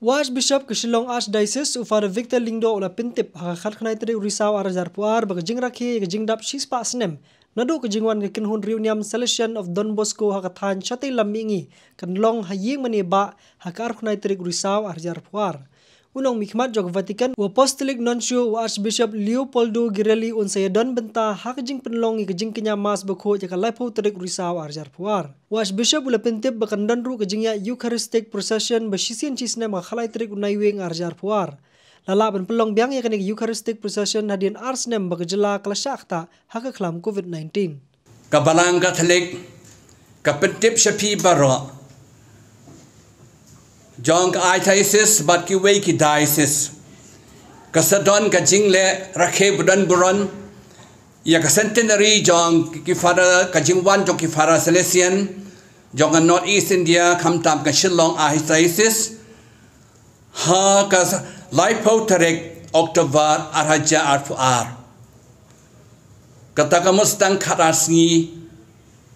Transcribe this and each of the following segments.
Wash Bishop ke Shillong Archdiocese ufar Victor Lingdo ula pintip haka khat khanai tadi urisaw arah jarpuar baga jing rakhi ke jing dap shis pak senem. Nadu ke jingwan ke kinhun riuniam Celestian of Don Bosco haka thahan chati lam ingi kan long hayiing mani ba haka arah khanai tadi urisaw arah jarpuar unong mikmat jog Vatikan wa apostolic nuncio wa archbishop Leopoldo Girelli un saya don benta hakjing penlong i kejing kenya mas bako jaka lepo terik risau arjar puar. Wa archbishop ula pentip bakan ru kejingnya eucharistic procession basisian cisne makhalai terik unai weng arjar puar. Lala ben pelong biang ya kenik eucharistic procession hadian arsnem bakajela kelasak ta hak lam COVID-19. Kabalang Katolik, kapentip sepi baro jong ai thai sis bat ki wei ki dai sis kasadon ka jingle rakhe budan buron ya ka centenary jong ki fara ka jingwan jong ki fara celestian jong ka north east india kam tam ka shillong ai thai sis ha ka laipo tarek october arhaja arfu ar kata ka mustang kharas ngi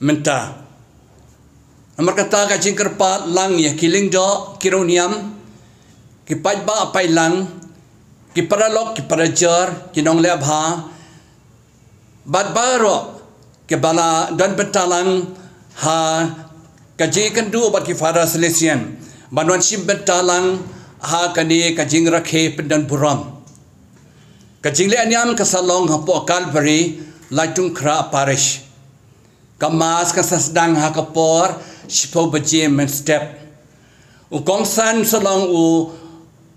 menta Amar kata ka jingkar pa lang ya kiling do kironiam ki pa ba pa lang ki para lok ki para jer ki nong le bha bad baro ke bala dan betalang ha ka jingkan du ba ki fara selesian banon sim betalang ha ka ni ka jing rakhe pendan buram ka jing le aniam ka salong ha po kalvari lightung kra parish kamas ka sasdang ha kapor ka shipo baje men step u gongsan salong u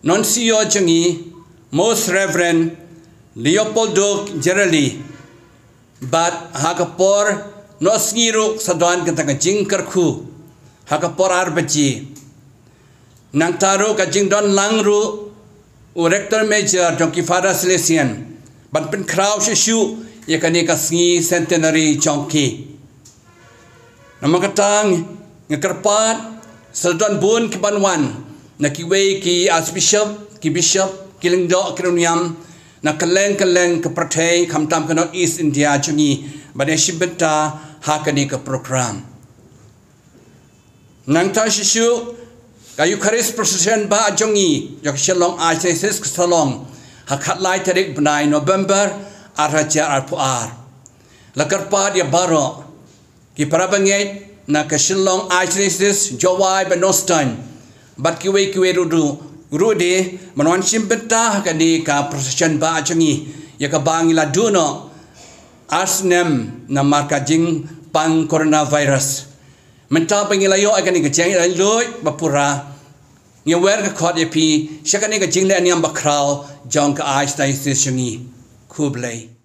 non siyo jengi most reverend leopoldo jerali but hakapor no sngiru sadwan kan tang jingkar khu hakapor ar baje nang langru u rector major jonki fara selesian ban pen krau shishu ye kanika sngi centenary jonki Namakatang, ngekerpat seledon bun ke panwan na kiwe ki archbishop ki bishop ki lingdo kronyam na kaleng kaleng ke pertai kamtam ke north east india chungi bade shibenta hakani ke program nang ta shishu ka eucharist procession ba chungi jok shalom archdiocese ke salong hakat lai tarik benai november arhajar arpuar lakarpa dia baro ki prabangai na kashilong aichnesis jowai benostan bat kiwe kiwe rudu rudi manwan simpeta ka di ka prosesan ba achangi ya ka bangila duno asnem na markajing pang coronavirus menta pangila yo ka ni ka jeng loy bapura ni wer ka kod yapi shaka ni ka jing le ni am bakral jong ka aichnesis chungi kublei